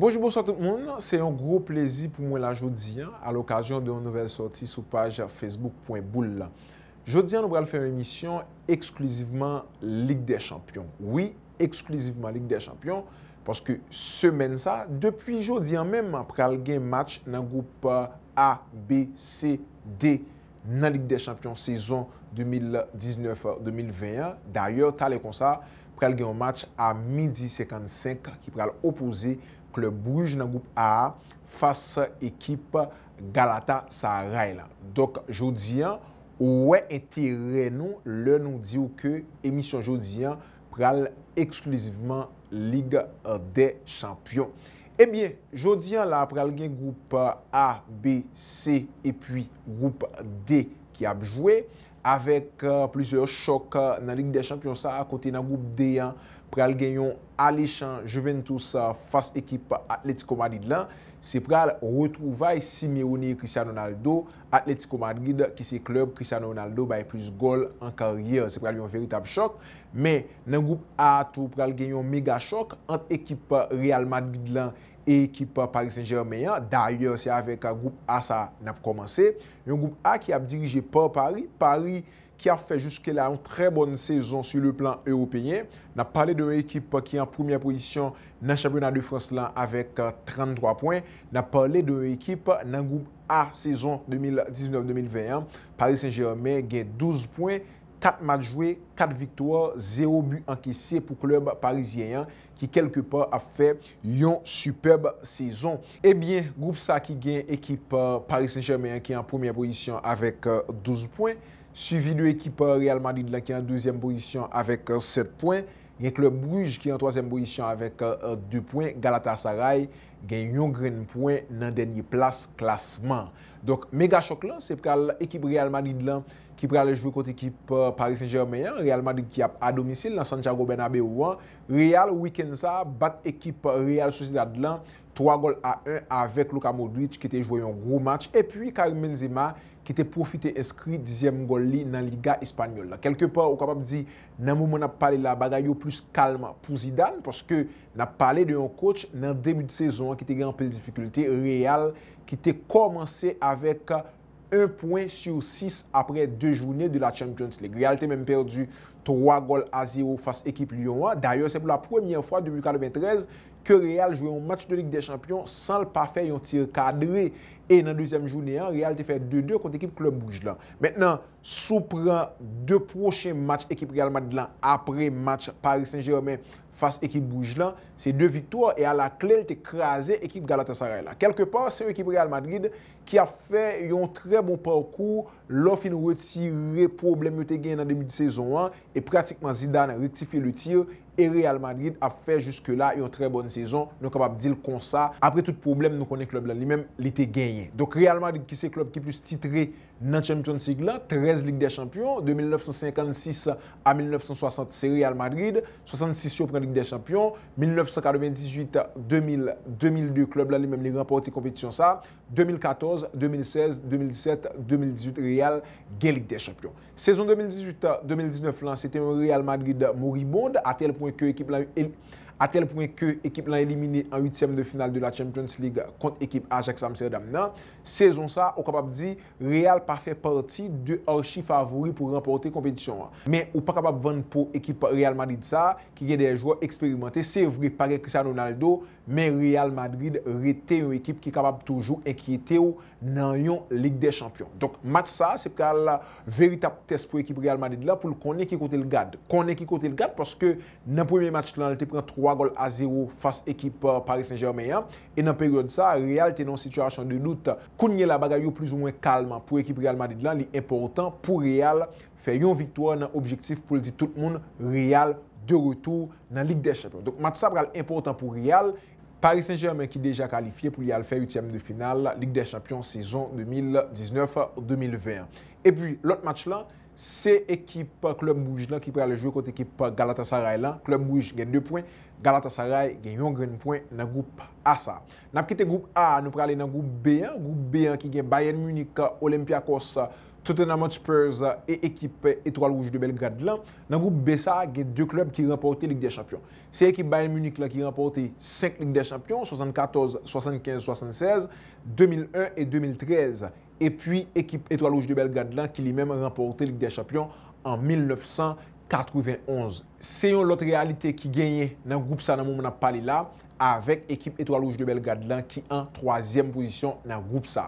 Bonjour tout le monde, c'est un gros plaisir pour moi la jeudi, à l'occasion d'un nouvel sorti sous page facebook.boul Jeudi, nous prèlons faire une émission exclusivement Ligue des Champions Oui, exclusivement Ligue des Champions parce que ce mène ça depuis jeudi en même prèlons un match dans le groupe A, B, C, D dans Ligue des Champions saison 2019-2021 d'ailleurs, tal est comme ça prèlons un match à midi 55 qui prèlons opposé Klub Brugge nan goup A fasa ekip Galata Sarayla. Dok Jodian ouwe ente re nou le nou diyo ke emisyon Jodian pral eksklusivman Ligue des Champions. E eh bie, Jodian la pral gen goup A, B, C epi goup D ki apjwe. Avek euh, plizor chok nan euh, Ligue des Champions sa akote nan goup D an pral. pral genyon Alechan Juventus euh, fas ekip Atletico Madrid lan, se pral retrouvay Simeone Cristiano Ronaldo, Atletico Madrid, ki se klub Cristiano Ronaldo bay plus gol an karier, se pral yon veritab chok, men nan goup A tou pral genyon mega chok ant ekip Real Madrid lan e ekip Paris Saint-Germain, d'ayor se avek goup A sa nap komanse, yon goup A ki ap dirije par Paris, Paris ki a fe jouske la yon tre bon sezon sou le plan europeyen. Na pale de yon ekip ki an poumyen posisyon nan championat de Franslan avek 33 euh, poin. Na pale de yon ekip nan goup A sezon 2019-2021. Paris Saint-Germain gen 12 poin. 4 mat jwe, 4 viktor, 0 but ankesye pou klub Parisien. Ki kelke pa a fe yon superb sezon. Ebyen, eh goup sa ki gen ekip euh, Paris Saint-Germain ki an poumyen posisyon avek 12 poin. Suvi de ekip Real Madrid lan ki an deuxième position avèk 7 poin. Genk le Bruges ki an troisième position avèk 2 poin. Galatasaray gen yon gren poin nan denye plas klasman. Mega chok lan se pral ekip Real Madrid lan ki pral jou kote ekip Paris Saint-Germain. Real Madrid ki ap a domisil lan Santiago Benabe ou an. Real wikensa bat ekip Real Souciad lan. 3 gol a 1 avèk Luka Modric ki te jou yon gro match. E pi Karim Benzema ki te profite eskri dizye mgolli nan liga ispanyol la. Kelke pa ou kapap di, nan mouman ap pale la bada yo plus kalma pou Zidane, poske nan pale de yon kouch nan debi de sezon ki te grampele difikulte real, ki te komanse avek 1 poin sur 6 apre 2 jounye de la Champions League. Realite menm perdu. 3 goals à 0 face équipe Lyon. D'ailleurs, c'est pour la première fois depuis 2013 que Real joue un match de Ligue des Champions sans le pas faire un tir cadré. Et dans la deuxième journée, hein, Real a fait 2-2 contre l'équipe Club là Maintenant, sous deux prochains matchs équipe Real Madrid après match Paris Saint-Germain face équipe Bouge c'est deux victoires et à la clé, elle écrasé équipe Galatasaray Quelque part, c'est l'équipe Real Madrid ki a fe yon tre bon parkour lo fin retire problem yote genye nan demil sezon an e pratikman Zidane a rektifi le tir e Real Madrid a fe juske la yon tre bon sezon, nou kapab dil kon sa apre tout problem nou konen klub la, li men li te genye, donk Real Madrid ki se klub ki plus titre nan champion sigla 13 lig de champion, 2956 a 1960 se Real Madrid 66 yon pren lig de champion 1998 2000, 2002 klub la, li men li remporti kompetisyon sa, 2014 2016, 2017, 2018 Real gen Ligue des Champions Sezon 2018-2019 lan c'était un Real Madrid moribonde a tel point que l'équipe l'a éliminé en huitième de finale de la Champions League contre l'équipe Ajax Amsterdam Sezon ça, on ne peut pas dire que Real ne fait pas partie d'un archi favori pour remporter la compétition Mais on ne peut pas vendre pour l'équipe Real Madrid ça, qui gagne des joueurs expérimentés C'est vrai, para Cristiano Ronaldo men Real Madrid rete yon ekip ki kapap toujou enkiyete ou nan yon Ligue des Champions. Donk mat sa, se pre al veritab test pou ekip Real Madrid la pou l konen ki kote l gad. Kone ki kote l gad, paske nan premiye match lan, l te pren 3 gol a 0 fas ekip euh, Paris Saint-Germain. E nan peryode sa, Real tenon situasyon de nout, koun nye la bagay yo plus ou mwen kalman pou ekip Real Madrid la, li important pou Real fe yon viktouan nan objektif pou l di tout moun, Real de retour nan Ligue des Champions. Donk mat sa pre al important pou Real, Paris Saint-Germain ki deja kalifiye pou li alfe 8e de final Ligue des Champions saison 2019-2020. E pi lot match lan, se ekip Klub Bouge lan ki prele jwe kont ekip Galatasaray lan. Klub Bouge gen 2 poin, Galatasaray gen yon gen poin nan goup A sa. Nap kite goup A, nou prele nan goup B1. Goup B1 ki gen Bayern Munich, Olympiacos sa. Totenamot Spurs e ekip Etroalouj de Belgrad lan nan goup Besa ge 2 klub ki remporti Ligue des Champions. Se ekip Bayern Munich la ki remporti 5 Ligue des Champions, 74, 75, 76, 2001 et 2013. Et puis ekip Etroalouj de Belgrad lan ki li men remporti Ligue des Champions en 1991. Se yon lote realite ki genye nan goup sa nan moun apalila, avek ekip Etroalouj de Belgrad lan ki an 3e posisyon nan goup sa.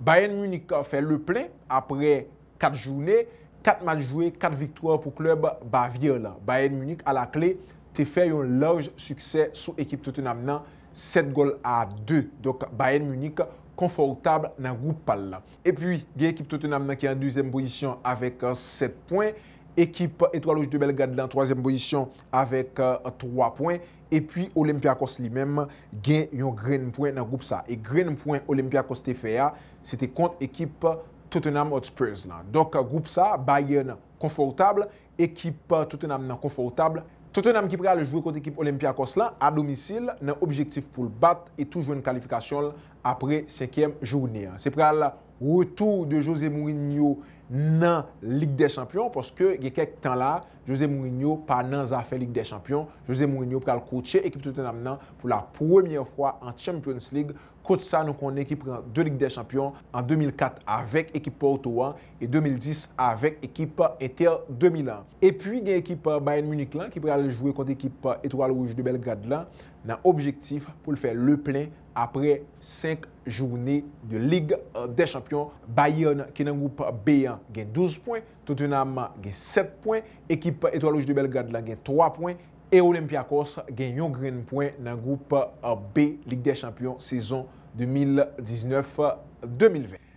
Bayern Munich fè le plè apre 4 jounè, 4 maljouè, 4 viktouan pou klèb bavye la. Bayern Munich alak lè te fè yon large suksè sou ekip Tottenham nan 7 gol a 2. Dok Bayern Munich konfortab nan goupal la. E pwi, gen ekip Tottenham nan ki an deuxième position avèk an 7 poin. Ekip Etroalouche de Belgade lan troazem pozisyon avek 3 euh, poin. Epi Olympiacos li menm gen yon gren poin nan group sa. E gren poin Olympiacos te fe ya, se te kont ekip Tottenham Hotspurs lan. Dok euh, group sa, Bayern konfortable, ekip euh, Tottenham nan konfortable. Tottenham ki pre al jwou kont ekip Olympiacos lan, a domisil nan objektif pou l bat, e toujwen kalifikasyon apre sekèm jouni. Se pre al retou de José Mourinho, nan Ligue des Champions poske gen kek tan la Jose Mourinho pa nan zafen Ligue des Champions Jose Mourinho pral koutche ekip Tottenham nan pou la premier fwa an Champions League koutsa nou kon ekip pran de Ligue des Champions an 2004 avek ekip Portoan e 2010 avek ekip Inter 2001 e pi gen ekip Bayern Munich lan ki pral jwe kont ekip Etoile Rouge de Belgrade lan nan objektif pou l fè le plein apre 5 jouni de lig de champion Bayonne ki nan goup B gen 12 poin, Tottenham gen 7 poin, ekip Etoilouche de Belgrade la gen 3 poin, e Olympiacos gen 1 gren poin nan goup B lig de champion sezon 2019-2020.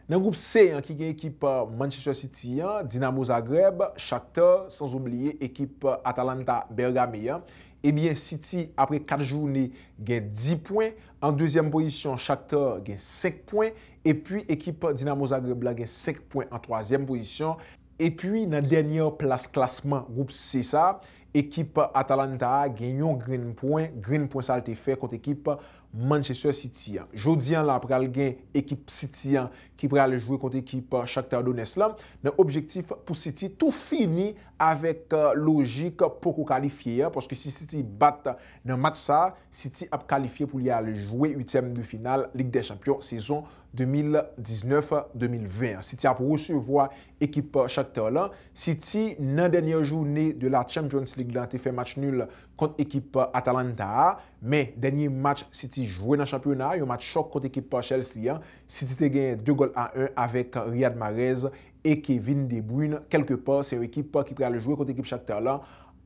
Nan goup C ki gen ekip Manchester City, Dinamo Zagreb, Shakhtar, sans oubliye ekip Atalanta Bergamiyan, Ebyen, eh City apre 4 jouni gen 10 poin, an deuxième pozisyon, Shakhtar gen 5 poin, epi ekip Dinamo Zagreb la gen 5 poin an troisième pozisyon, epi nan denye plas klasman group C sa, ekip Atalanta gen yon green poin, green poin sa al te fe kont ekip Manchester City an. Jodi an la ap pral gen ekip City an ki pral jwè kont ekip euh, Shakhtar Donetsk la. Nan objektif pou City tout fini avèk euh, logik pou kou kalifiye an. Poske si City bat nan mat sa, City ap kalifiye pou li al jwè 8èm bi final Ligue des Champions sezon 2019-2020. City ap roussè vwa ekip euh, Shakhtar la. City nan denye jounè de la Champions Ligue lanté fè match nul lanté kont ekip Atalanta a, men denye match City jwè nan championa a, yon match chok kont ekip Chelsea a, City te gen 2 gol an 1 avèk Riyad Marez e Kevin De Bruyne, kelke pa, se yon ekip ki prè al jwè kont ekip Shakhtar la,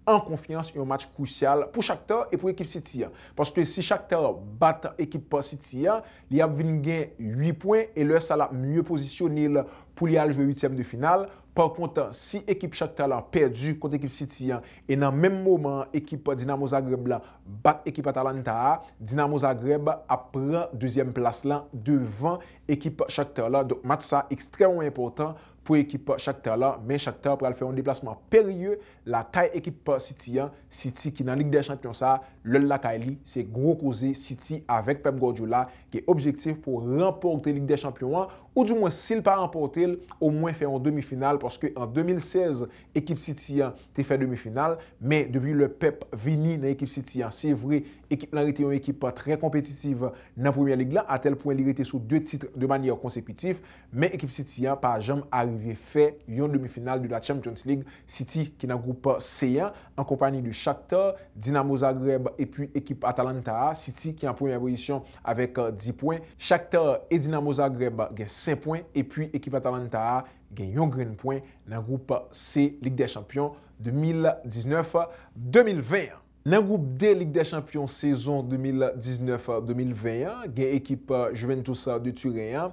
an konfians yon match kousyal pou Shakhtar e pou ekip City a. Paske si Shakhtar bat ekip City a, li ap vin gen 8 poin e lè sa la mye posisyonil pou li al jwè 8èm de final, Par kontan, si ekip Shakhtar la perdi kont ekip City yon, e nan menm mouman ekip Dynamo Zagreb la bat ekip Atalanta a, Dynamo Zagreb a pran 2e plas lan devan ekip Shakhtar la. Dok mat sa ekstremon important pou ekip Shakhtar la, men Shakhtar pral fè yon deplasman perye, la kay ekip City yon, City ki nan lig de champion sa a, Lola Kaili, se gro koze City avèk Pep Gordiola, ki objektif pou remporte Ligue des Championnats ou di mwen sil pa remporte, ou mwen fè yon demi-final, porske en 2016 ekip City te fè demi-final, men debi le Pep vini nan ekip City, se vre, ekip nan rete yon ekip trè kompetitiv nan Premier Ligue la, atèl pouen lirite sou dè titre dè manye konsekwitif, men ekip City pa jèm arrivè fè yon demi-final dè la Champions League City ki nan groupe C1, an kompany di Shakhtar, Dinamo Zagreb Epi ekip Atalanta a Siti ki an pwemye pozisyon avek 10 euh, pwen Chakter Edina Mozart greb gen 5 pwen Epi ekip Atalanta a gen yon gren pwen Nan goup C Ligue des Champions 2019-2020 Nan goup D Ligue des Champions saison 2019-2020 Gen ekip Juventus de Turin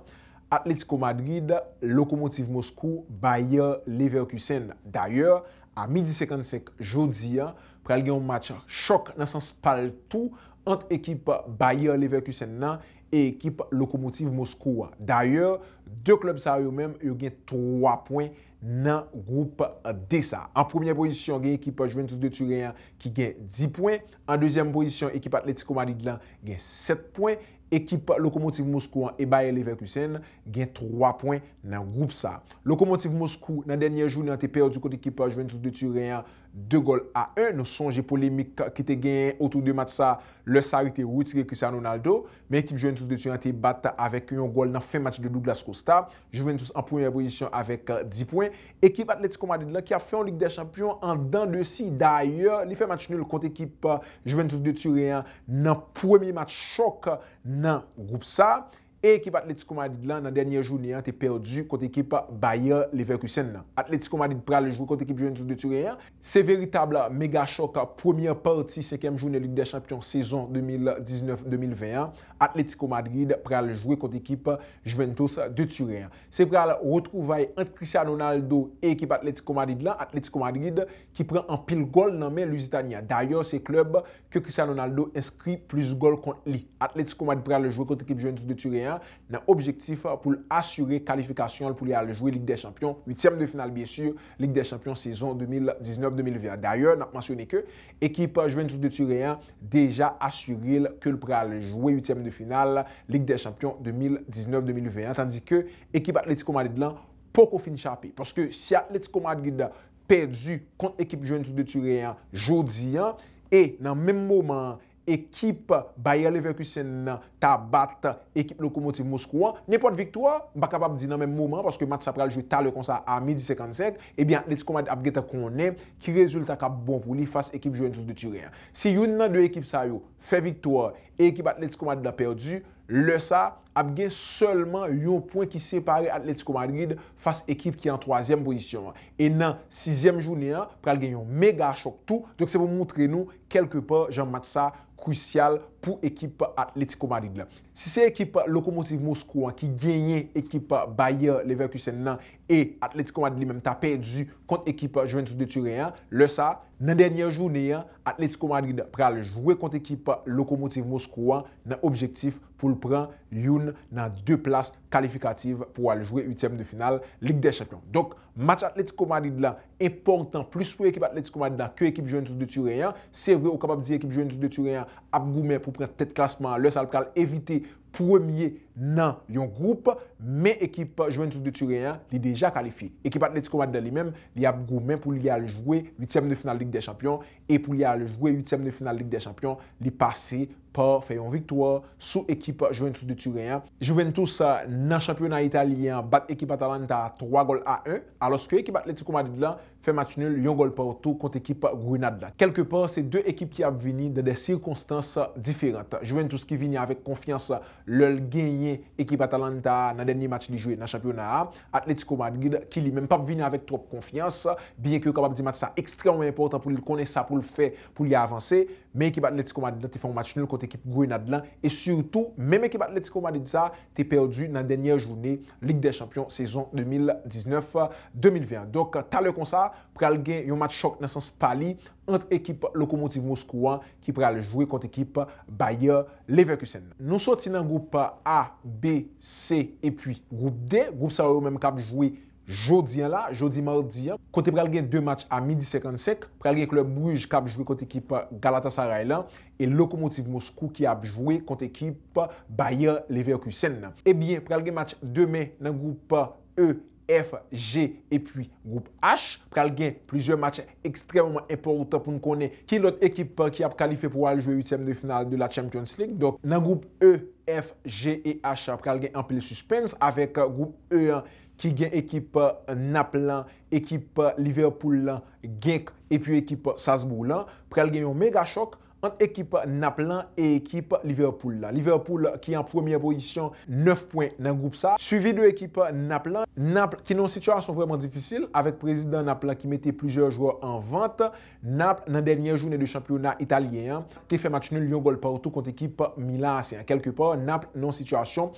Atletico Madrid, Lokomotiv Moskou, Bayer, Leverkusen D'ayor, a midi 55 jodi a kal gen ou match chok nan sens pal tou ant ekip Bayer Leverkusen nan e ekip Lokomotiv Moskou. D'ayor, de klub sa yo men, yo gen 3 poin nan group D sa. An pwemye pozisyon gen ekip Juventus de Turia ki gen 10 poin. An dezyem pozisyon, ekip Atletico Madrid lan gen 7 poin. Ekip Lokomotiv Moskou an e Bayer Leverkusen gen 3 poin nan group sa. Lokomotiv Moskou nan denye jou nan te per du kote ekip Juventus de Turia ki gen 10 poin. De gol a 1, nou sonje polimik ki te gen otou de mat sa, le sa yote witege Cristiano Ronaldo. Men ekip Juventus de Turin te bat avèk yon gol nan fèm match de Douglas Costa. Juventus an pwemye pozisyon avèk 10 euh, pwen. Ekip Atletico Madrid la ki a fèm Ligue des Champions an dan 2-6. Da yò, li fèm match nou l kont ekip Juventus de Turin nan pwemye mat chok nan euh, group sa. E ekip Atletico Madrid lan nan denye jouni an te perdu kont ekip Bayer Leverkusen nan. Atletico Madrid pral jou kont ekip Juventus de Turia. Se veritable mega chok premier parti sekèm jouni Ligue des Champions saison 2019-2021, Atletico Madrid pral jou kont ekip Juventus de Turia. Se pral retrouvay ant Cristiano Ronaldo e ekip Atletico Madrid lan, Atletico Madrid ki pran an pil gol nan men Lusitania. Dayor se klub ke Cristiano Ronaldo inskri plus gol kont li. Atletico Madrid pral jou kont ekip Juventus de Turia. nan objektif pou l'assure kalifikasyon l pou l al jowe Ligue des Champions 8e de finale, bien sur, Ligue des Champions saison 2019-2020. D'ayor, nan ap mansyone ke ekip Jouen Toute de Thurien deja asuril ke l pou l al jowe 8e de finale Ligue des Champions 2019-2020, tandi ke ekip Atletico Madrid lan pou kou finch api. Paske si Atletico Madrid perdu kont ekip Jouen Toute de Thurien jodi an, e nan menmouman ekip, ekip Bayer Leverkusen nan ta bat ekip Lokomotiv Mouskouan, ne pot viktoa, baka bab di nan men mouman, paske mat sa pral jou ta lè konsa a midi 55, ebyan eh Atletico Madrid apge ta konen, ki rezulta ka bon pou li fas ekip jou en tout de Turien. Si yon nan de ekip sa yo, fe viktoa, e ekip Atletico Madrid la perdu, lè sa apge seulement yon poun ki separe Atletico Madrid fas ekip ki an 3èm posisyon. E nan 6èm jouni an, pral gen yon mega chok tou, dèk se pou moutre nou kelke pat jan mat sa konen. crucial pou ekip Atletico Madrid la. Si se ekip Lokomotiv Moskouan ki genye ekip Bayer Leverkusen nan e Atletico Madrid li men tapè zyu kont ekip Jouen Sous de Touréan, lè sa, nan denye jounè yan, Atletico Madrid pral jwè kont ekip Lokomotiv Moskouan nan objektif pou l pran youn nan 2 plas kalifikative pou al jwè 8èm de final Ligue des Champions. Donk, match Atletico Madrid la e portan plus pou ekip Atletico Madrid dan ke ekip Jouen Sous de Touréan, se vre ou kapab di ekip Jouen Sous de Touréan ap goumen pou pou pren tet klasman, le salp kal evite pwemye nan yon group, men ekip jwen tout de Tureyan li deja kalifiye. Ekip atleti komad de li men, li ap gro men pou li al jwe 8e mne final Ligue des Champions, e pou li al jwe 8e mne final Ligue des Champions, li pase klasman. Faye yon viktoa sou ekip Juventus de Turin. Juventus euh, nan champion nan Italian bat ekip Atalanta 3 gol a 1. Aloske ekip Atletico Madrid la fè match nil yon gol porto kont ekip Grenada. Kelke pa se de ekip ki ap vini de de sirkonstans diferent. Juventus ki vini avek konfians lel genye ekip Atalanta nan denye match li jwe nan champion nan a. Atletico Madrid ki li men pap vini avek trop konfians. Bien ki yo kapap di match sa ekstrem wè important pou li kone sa pou li avanse. Mè ekip atleti komadid sa te fè ou mat chnil kont ekip gwe nad lan E surtout, mè mè ekip atleti komadid sa te perdu nan denye jounè Ligue des Champions saison 2019-2020 Dok talè kon sa, pral gen yon mat chok nan sans pali Ant ekip Lokomotiv Mouskouan ki pral jwe kont ekip Bayer Leverkusen Nou son ti nan goup A, B, C, epwi goup D, goup sa wè ou mè mkab jwe Jodi an la, jodi mardi an, kote pral gen dè match a midi 75, pral gen klub Bruges kap jwè kont ekip Galatasaray lan, e Lokomotiv Moskou ki ap jwè kont ekip Bayer Leverkusen nan. Eh Ebyen, pral gen match demè nan goup E, F, G, epwi goup H, pral gen plizè match ekstremman importan pou nou konen ki lot ekip ki ap kalife pou wale jwè 8em de final de la Champions League. Don, nan goup E, F, G, H, pral gen ample suspens avèk goup E1. ki gen ekip euh, Nap lan, ekip euh, Liverpool lan, genk epi ekip euh, Sazbo lan, pre al gen yon mega chok, an ekip Nap lan e ekip Liverpool lan. Liverpool ki an premier bojisyon 9 poin nan group sa. Suivi de ekip Nap lan, Nap ki nan sitwasyon vreman difisil, avek prezident Nap lan ki mette plizior jwo an vante, Nap nan denye jounen de championat italyen, te fe maksne lyon gol paroutou kont ekip Milan. Se an kelke pa, Nap nan sitwasyon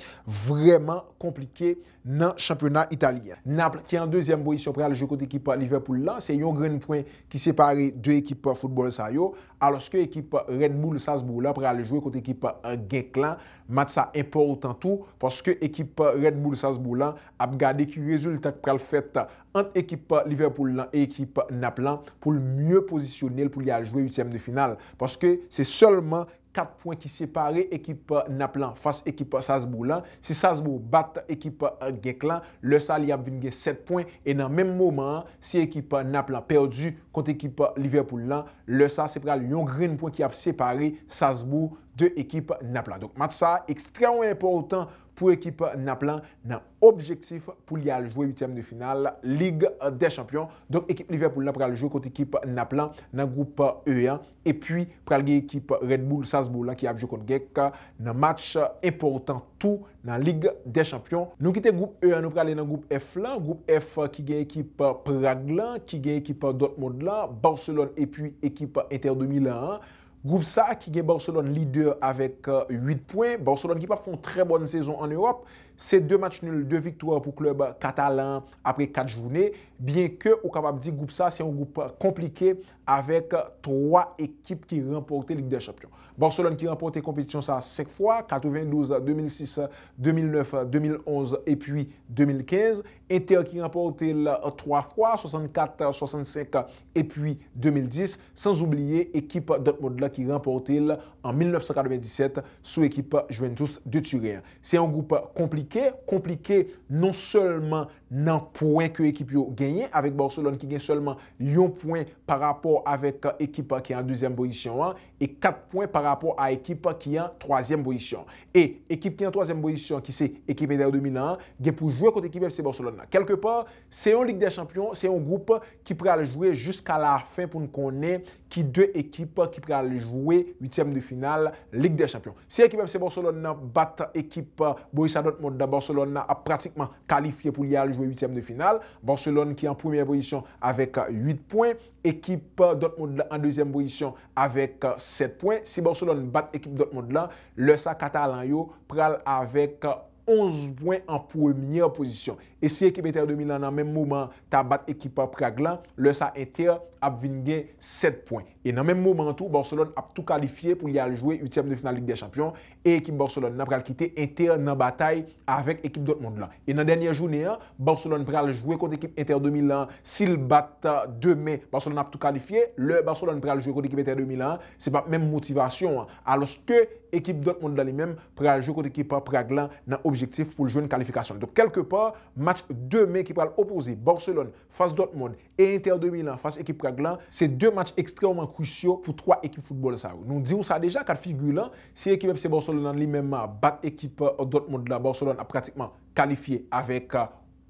vreman komplike nan championat italyen. Nap ki an deuxième bojisyon preal joko de ekip Liverpool lan, se yon gren poin ki separe 2 ekip football sa yo, aloske ekip Red Bull Sazboula pral jwè kont ekip euh, Geklan, mat sa importan tou, poske ekip Red Bull Sazboula ap gade ki rezultat pral fèt ant ekip Liverpool lan ekip Nap lan, pou l'myè posisyonel pou l'yal jwè 8èm de final. Poske se solman 4 poin ki separe ekipa Nap lan fase ekipa Sazbo lan. Si Sazbo bat ekipa euh, Gek lan, le sa li ap vin gen 7 poin. E nan menm mouman, si ekipa Nap lan perdi kont ekipa Liverpool lan, le sa separe yon green poin ki ap separe Sazbo de ekipa Nap lan. Dok mat sa ekstrem important Pou ekip na plan nan objektif pou li al jwe 8e de final, lig de champion. Don ekip Liverpool nan pral jwe kont ekip na plan nan group E1. E pi pral gen ekip Red Bull, Salzburg la ki ap jwe kont gek nan match important tout nan lig de champion. Nou kite group E1 nou pral gen nan group F la. Group F ki gen ekip Prague la, ki gen ekip Dortmund la, Barcelon e pi ekip Inter 2001 la. Goupsa ki gen Borsolone leader avèk 8 euh, pwen. Borsolone ki pa fon tre bon sezon an Europe. c'est deux matchs nuls, deux victoires pour le club catalan après quatre journées. Bien que, au capable de groupe ça, c'est un groupe compliqué avec trois équipes qui remportaient Ligue des Champions. Barcelone qui remportait compétition ça cinq fois, 92, 2006, 2009, 2011 et puis 2015. Inter qui remportait trois fois, 64, 65 et puis 2010. Sans oublier équipe Dortmund qui remportait en 1997 sous équipe Juventus de Turin. C'est un groupe compliqué compliqué, non seulement nan poin ke ekip yo genyen avèk Borsolone ki genye solman yon poin par rapor avèk uh, ekip uh, ki an 2èm bojisyon an, e 4 poin par rapor a ekip uh, ki an 3èm bojisyon. E, ekip ki an 3èm bojisyon ki se ekip Eder 2001, gen pou jwè kote ekip FC Borsolone nan. Kelke par, se yon Ligue des Champions, se yon groupe ki pre al jwè jusqu'a la fin pou nou konen ki 2 ekip ki pre al jwè 8èm de final Ligue des Champions. Se ekip FC Borsolone nan bat ekip Boris Adot Monde da Borsolone nan a pratikman kalifiye pou li al jwè 8 huitième de finale. Barcelone qui est en première position avec 8 euh, points. Équipe euh, Dortmund en deuxième position avec 7 euh, points. Si Barcelone bat équipe Dortmund là, le sac Catalan pral avec 11 points en première position. E si ekip Inter 2001 nan menm mouman ta bat ekipa praglan, lè sa Inter ap vingè 7 poin. E nan menm mouman tout, Barcelone ap tout kalifiè pou yal jwè 8èm de final Ligue des Champions, e ekip Barcelone nan pral kitè Inter nan batay avèk ekip dot moun lan. E nan denye jounè, Barcelone pral jwè kont ekip Inter 2001, si l bat ta 2 men, Barcelone ap tout kalifiè, lè Barcelone pral jwè kont ekip Inter 2001, se pap menm moutivasyon, aloske ekip dot moun nan li menm pral jwè kont ekipa praglan nan objektif pou l jwè n kalifikasyon. Donk kelke pa, Match 2 men ekip pral opozi, Borselon fase Dortmund e Inter de Milan fase ekip Raglan, se 2 match ekstremman kousyo pou 3 ekip futbol sa ou. Nou di ou sa deja kat figu lan, si ekip FC Borselon li menman bat ekip Dortmund la, Borselon a pratikman kalifiye avek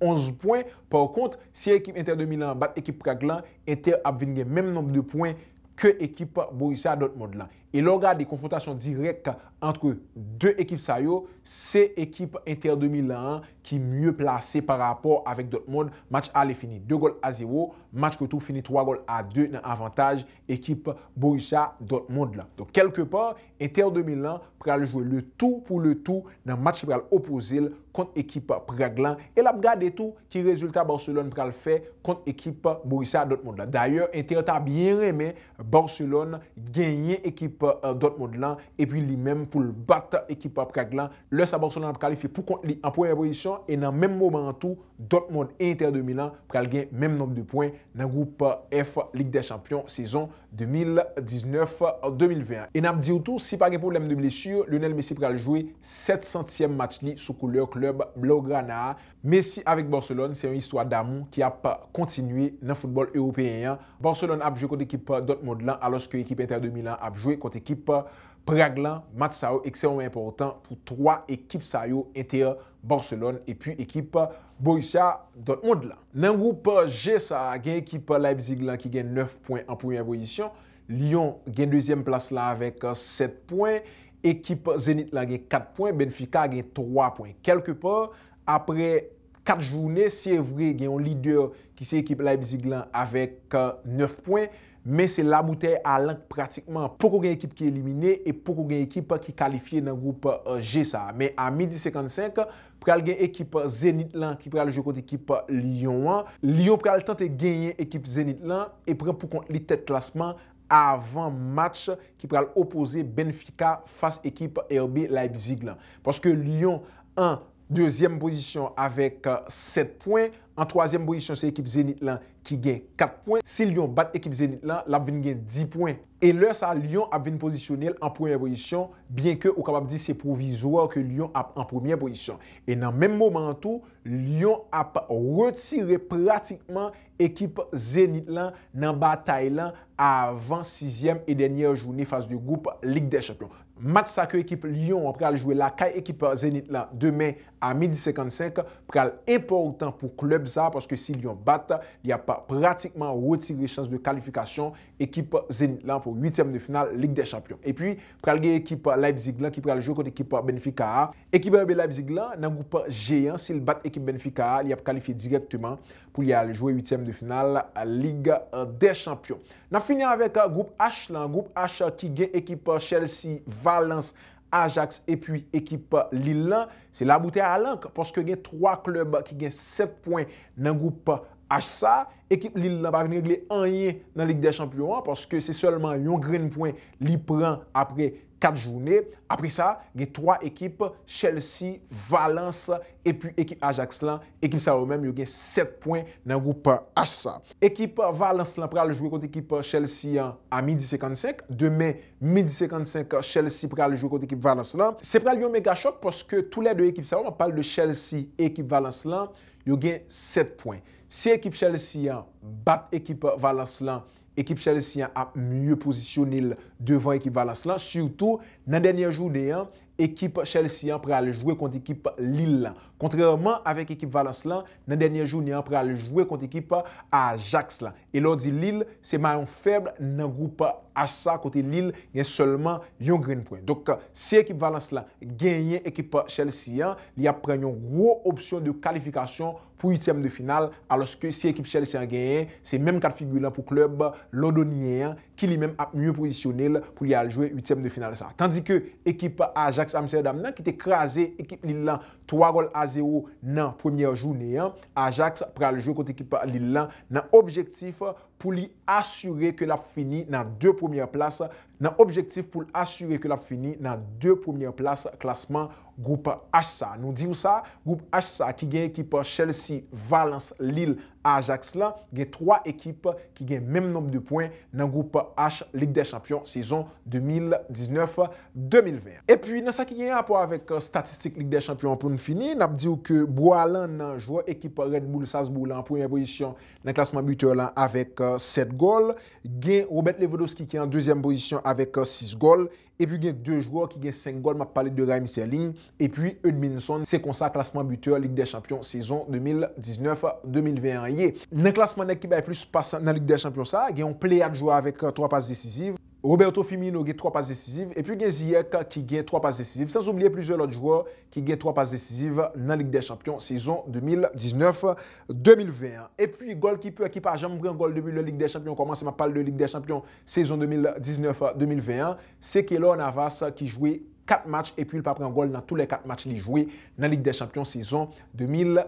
11 euh, poin. Par kont, si ekip Inter de Milan bat ekip Raglan, Inter apvinge menm nom de poin ke ekip Borussia Dortmund la. E lor gade konfrontasyon direk antre 2 ekip sa yo, se ekip Inter 2001 ki mye plase par rapport avèk Dortmund, match ale fini 2 gol a 0, match retou fini 3 gol a 2 nan avantaj ekip Borussia Dortmund la. Donk kelke par, Inter 2001 pral jwe le tou pou le tou nan match pral oposil kont ekip Pregland e lap gade etou ki rezultat Barcelone pral fe kont ekip Borussia Dortmund la. D'ayor, Inter ta bien reme Barcelone genye ekip Euh, Dortmund lan, e pi li menm pou bat ekipa prek lan, lè sa Borselon ap kalifi pou kont li anpouen reposisyon e nan menm mouman an tou, Dortmund Inter de Milan prek al gen menm noum de pouen nan goup euh, F Ligue des Champions saison 2019-2020. E nan ap di ou tou, si pa gen pou lem de blessure, Lionel Messi prek al joué 700èm match li soukou lè klub Blaugrana. Messi avèk Borselon, se yon histwa damou ki ap kontinuè nan foutbol européen. Borselon ap joué kont ekipa euh, Dortmund lan aloske ekipa Inter de Milan ap joué kont ekip euh, Preglan, Matsao, eksemon important pou 3 ekip sa yo, NTE, Barcelon, epi ekip euh, Borussia Dortmund la. Nan group euh, G, sa gen ekip Leipzig lan ki gen 9 poin an poumyer posisyon, Lyon gen 2yem plas la avek 7 poin, ekip Zenit lan gen 4 poin, Benfica gen 3 poin. Kelke po, apre 4 jwounen, se vre gen yon lider ki se ekip Leipzig lan avek 9 poin, men se la bouteille a lank pratikman pou kou gen ekip ki elimine e pou kou gen ekip ki kalifiye nan goup euh, GESA. Men a midi 55, pral gen ekip Zenit lan ki pral joukot ekip euh, Lyon an. Lyon pral tante genyen ekip Zenit lan e pral pou kon li tet klasman avan match ki pral opose Benfica fas ekip RB Leipzig lan. Paske Lyon an, deuxième position avek 7 euh, poin, An troasyen bojisyon se ekip Zenit lan ki gen 4 poin. Se Lyon bat ekip Zenit lan, l ap ven gen 10 poin. E lè sa Lyon ap ven pozisyonel an pwoyen bojisyon, byen ke ou kapap di se provizor ke Lyon ap an pwoyen bojisyon. E nan menm mouman an tou, Lyon ap retire pratikman ekip Zenit lan nan batay lan avan 6èm e denyè jouni faz di goup Ligue des Champions. Mat sa ke ekip Lyon ap kal jwe la kaj ekip Zenit lan demen avan. A midi 55, pral importan pou klub za, paske si li yon bat, li ap pratikman roti li chans de kalifikasyon ekip Zenit lan pou 8e de final Ligue des Champions. E pi, pral ge ekip Leipzig lan, ki pral jou kont ekip Benfica. Ekip Leipzig lan, nan goupa G1, si li bat ekip Benfica, li ap kalifiye direktman pou li aljou 8e de final Ligue des Champions. Nan finyan avek a euh, goupa H lan, goupa H ki gen ekip Chelsea-Valence, Ajax epi ekip li lan, se la boute a lank, poske gen 3 klub ki gen 7 poin nan goup HSA, ekip li lan pa vin regle anye nan Ligue des Champions, poske se seulement yon green poin li pran apre Ligue des Champions. 4 jounè, apri sa, ge 3 ekip Chelsea, Valence, epi ekip Ajax lan, ekip Savo men, yo gen 7 poin nan goup HSA. Ekip Valence lan pral jouy kote ekip Chelsea an a 1055, demen 1055, Chelsea pral jouy kote ekip Valence lan. Se pral yo mega chok, poske tou lè de ekip Savo, man pal de Chelsea ekip Valence lan, yo gen 7 poin. Se ekip Chelsea bat ekip Valence lan, ekip chalissyan ap mye posisyonil devan ekip valas lan, surtout nan denye jou deyan, ekip Chelsea an pre aljouè kont ekip Lille an. Kontrèrman, avèk ekip Valence lan, nan denye jou ni an pre aljouè kont ekip Ajax lan. E lò di Lille, se mayon feble nan goupa Assa konti Lille gen seulement yon green point. Dok, se ekip Valence lan genyen ekip Chelsea an, li ap pren yon wò opsyon de kalifikasyon pou 8èm de final, alòske se ekip Chelsea an genyen, se menm kat figou lan pou klub londonien, ki li menm ap myou posisyonel pou li aljouè 8èm de final. Tandik ekip Ajax Amserdam nan ki te kraze ekip li lan 3 gol a 0 nan premye jou neyan. Ajax pre aljou kont ekip li lan nan objektif pou li asyre ke la fini nan 2 premye plas klasman 11. Goup H-Sa, nou di ou sa, goup H-Sa ki gen ekip Chelsea, Valence, Lille, Ajax la, gen 3 ekip ki gen menm nom de poin nan goup H Ligue des Champions saison 2019-2020. E pi nan sa ki gen apwa avek euh, statistik Ligue des Champions pou nou fini, nap di ou ke Boalan nan jwa ekip Red Bull-Sazbou la an pouyen pozisyon nan klasman buteur la avek 7 gol, gen Robert Lewandowski ki gen an deuxième pozisyon avek 6 euh, gol, epi gen 2 jwo ki gen 5 gol map pale 2 gaye mi serling, epi Edminson se konsa klasman buter Ligue des Champions saison 2019-2021 ye. Nè klasman ek ki bay plus pas nan Ligue des Champions sa, gen yon pleyade jwa avek 3 pas desisiv, Roberto Firmino gagne trois passes décisives et puis il qui gagne trois passes décisives, sans oublier plusieurs autres joueurs qui gagnent trois passes décisives dans la Ligue des Champions saison 2019 2021 Et puis, goalkeeper qui équiper jamais pris un goal depuis la Ligue des Champions, commence à parler de Ligue des Champions saison 2019-2021, c'est Keylor Navas qui jouait 4 matchs et puis il pa pren goal nan tout les 4 matchs li joué nan Ligue des Champions saison 2019-2021.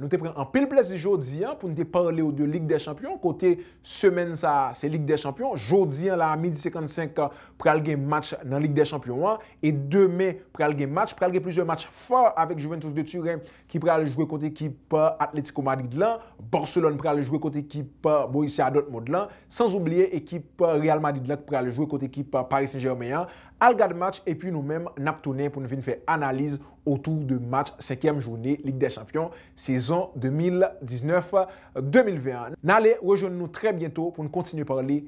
Nou te pren en pile-plaise di jour di an pou nou te parle ou de Ligue des Champions kote semen sa Ligue des Champions. Jour di an la, midi 55 pral gen match nan Ligue des Champions 1 et 2 mai pral gen match. Pral gen plusieurs matchs fort avec Juventus de Turin ki pral joué kote ekip euh, Atletico Madrid lan. Barcelone pral joué kote ekip Borussia Dortmund lan. Sans oublier ekip euh, Real Madrid lan pral joué kote ekip Paris Saint-Germain lan. algade match, epi nou mèm nap tonè pou nou vin fè analize otou de match sekèm jounè Ligue des Champions sezon 2019-2021. Nalè, wèjoun nou trè bientò pou nou kontinu parli